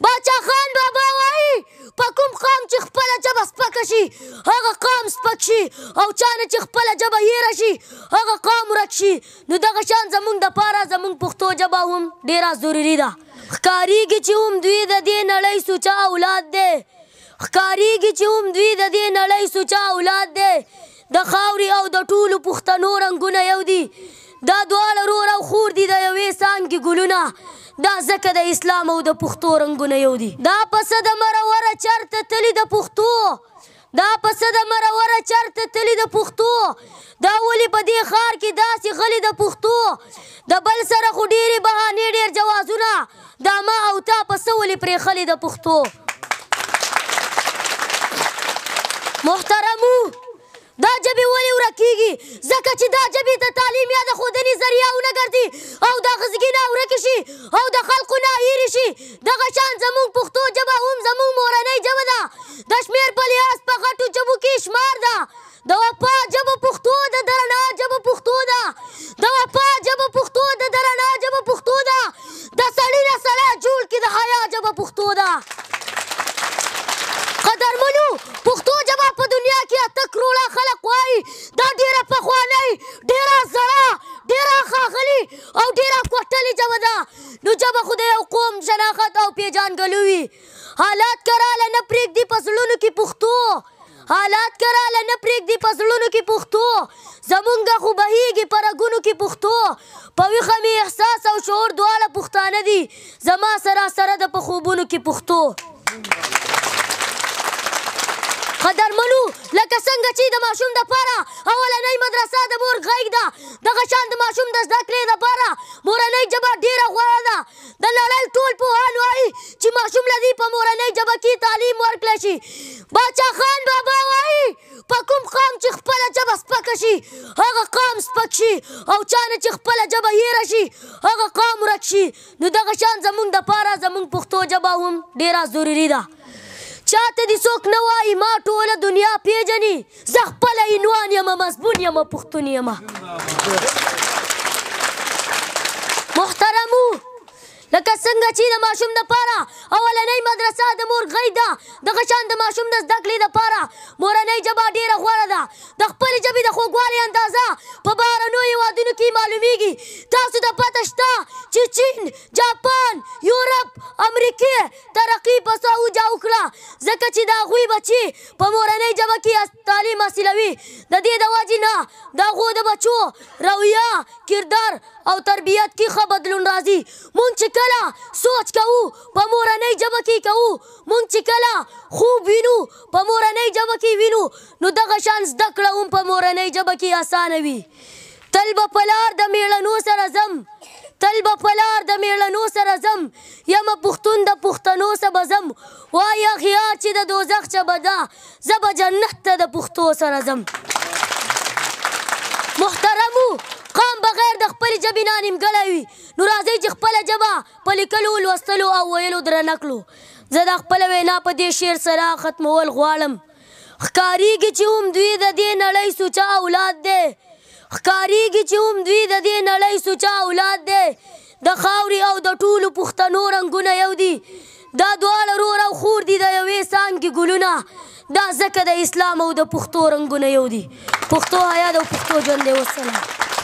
باچا خان بابا وایي په کوم قام چې خپله ژبه سپکه شي هغه قام سپک شي او چا نه چې خپله ژبه هیره شي هغه قام ورک شي نو دغه شان زمونږ دپاره زمونږ پښتو ژبه هم ډېره ضروري ده ښکاریږي چې هم دوی د دې نړۍ سوچا اولاد دی ښکاریږي چې هم دوی د دې نړۍ سوچا اولاد دی د خاورې او د ټولو پښتنو رنګونه یو دي دا دواړه رور او خور دي د یوې څانګې ګلونه دا ځکه د اسلام او د پښتو رنگونه یو دي دا پسه د مروره چرته تلی د پښتو دا پسه د مروره چرته تلی د پښتو دا ولی په دې خار کې داسې غلی د پښتو د بل سره خو ډېرې بهانې ډېر جوازونه دا ما او تا پسه ولی پرې خلی د پښتو محترمو دا جبې کیږي ځکه چې دا ژبې ته تعلیم یا د ښودنې ذریعه ونه ګرځي او دا غزګینه ورکه شي او د خلکو نه هیرې شي دغه شان زموږ پښتو ژبه هم زموږ مورنۍ ژبه ده د شمېر په لحاظ په غټو ژبو کې شمار ده د وفا ژبه پښتو د درنا ژبه پښتو ده د وفا ژبه پښتو د درنا ژبه پښتو ده د سړي نه سړی جوړ کې د حیا ژبه پښتو ده قدرمنو پښتو ژبه په دنیا کې اته کرو عجبه خدای او قوم شناخت او پیجانګلو وي حالات کراله نه پرېږدي په زړونو کې پښتو حالات کراله نه پرېږدي په زړونو کې پښتو زمونږه خو بهیږي په رګونو کې پښتو په ویښه مې احساس او شعور دواړه پښتانه دي زما سراسره د په خوبونو کې پښتو قدرمنو لکه څنګه چې د ماشوم دپاره اولنۍ مدرسه د مور غیږ ده دغه شان د ماشوم د زده کړې دپاره مورنۍ ژبه ډېره ماشوم لدی په مورنۍ ژبه کې تعلیم ورکړل شي باچا خان بابا وایي په کوم قام چې خپله ژبه سپکه شي هغه قام سپک شي او چا نه چې خپله ژبه هیره شي هغه قام ورک شي نو دغه شان زمونږ دپاره زمونږ پښتو ژبه هم ډېره ضروري ده چاته دې څوک نه وایي ما ټوله دنیا پیژني زه خپله عنوان یم مضمون یم پښتون یم محترم څنګه چې د ماشوم د پاره اولنۍ مدرسه د مور غي ده دغه شان د ماشوم د زده کړې د پاره مورنۍ ژبه ډیره غوره ده د خپل ژبې د خوږوالي اندازه په بهرنیو هیوادونو کې معلومیږي تاسو ته پته شته چې چین جاپان یورپ امریکې ترقی په سوجا وکړه ځکه چې دا غوي بچي په مورنۍ ژبه کې تعلیم حاصلوي د دې د وجې نه د غو د بچو رویا کردار او تربیت کې ښه بدلون راځي مونږ چې کله سوچ کوو په مورنۍ ژبه کې کوو مونږ چې کله خوب وینو په مورنۍ ژبه کې وینو نو دغه شان زده کړه هم په مورنۍ ژبه کې اسانه وي تل به په لار د میړنو سره زم تل به په لار د میړنو سره ځم یمه پښتون د پښتنو سه به ځم وایه خیار چې د دوزخ چه به ده زه به جنت ته د پښتو سره ځم محترمو قام بغیر د خپل ژبې نه نیمګړی وي نو راځئ چې خپله ژبه په لیکلو لوستلو او ویلو درنه کړو زه دا خپله وینا په دې شعر سره ختمول غواړم ښکاریږي چې هم دوی د دې نړۍ سوچه اولاد دی ښکاریږي چې هم دوی د دې نړۍ سوچا اولاد دی د خاورې او د ټولو پښتنو رنګونه یو دي دا دواړه رور او خور دي د یوې څانګې ګلونه دا ځکه د اسلام او د پښتو رنګونه یو دي پښتو حیا د پښتو ژوند دی وسلام